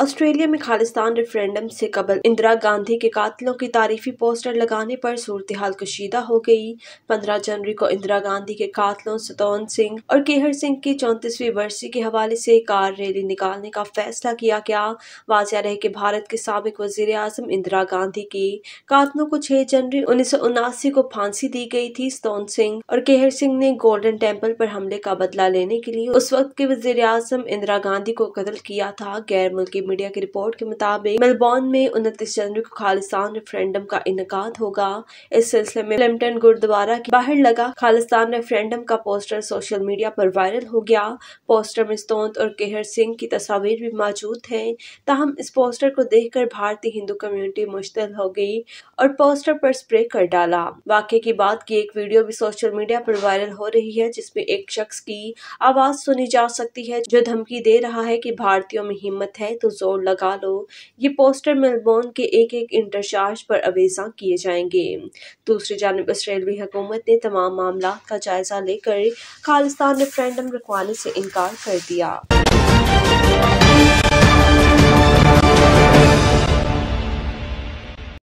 Australia में Khalistan referendum से कबल इंदिरा गांधी के कातलों की तारीफी पोस्टर लगाने पर सूरत हाल कशीदा हो गई पंद्रह जनवरी को इंदिरा गांधी के कातलों सतौन सिंह और केहर सिंह की चौंतीसवीं वर्षी के हवाले से कार रैली निकालने का फैसला किया गया वाजिया रहे कि भारत के सबक वजीर आजम इंदिरा गांधी की कातलों को छह जनवरी उन्नीस सौ उनासी को फांसी दी गई थी सतौन सिंह और केहर सिंह ने गोल्डन टेम्पल पर हमले का बदला लेने के लिए उस वक्त के वजीर आजम इंदिरा गांधी को कत्ल किया था गैर मुल्की मीडिया की रिपोर्ट के मुताबिक मेलबॉर्न में उनतीस जनवरी को खालिस्तान रेफरेंडम का इनका होगा इस सिलसिले में लिमटन गुरुद्वारा के बाहर लगा खालिस्तान रेफरेंडम का पोस्टर सोशल मीडिया पर वायरल हो गया पोस्टर में स्तोत और केहर सिंह की तस्वीर भी मौजूद है तहम इस पोस्टर को देख कर भारतीय हिंदू कम्युनिटी मुश्तल हो गयी और पोस्टर पर स्प्रे कर डाला वाक्य की बात की एक वीडियो भी सोशल मीडिया पर वायरल हो रही है जिसमें एक शख्स की आवाज सुनी जा सकती है जो धमकी दे रहा है कि भारतीयों में हिम्मत है तो जोर लगा लो ये पोस्टर मेलबोर्न के एक एक इंटरचार्ज पर अवेजा किए जाएंगे दूसरी जानब आस्ट्रेलवी हुकूमत ने तमाम मामला का जायजा लेकर खालिस्तान रेफरेंडम रखवाने से इनकार कर दिया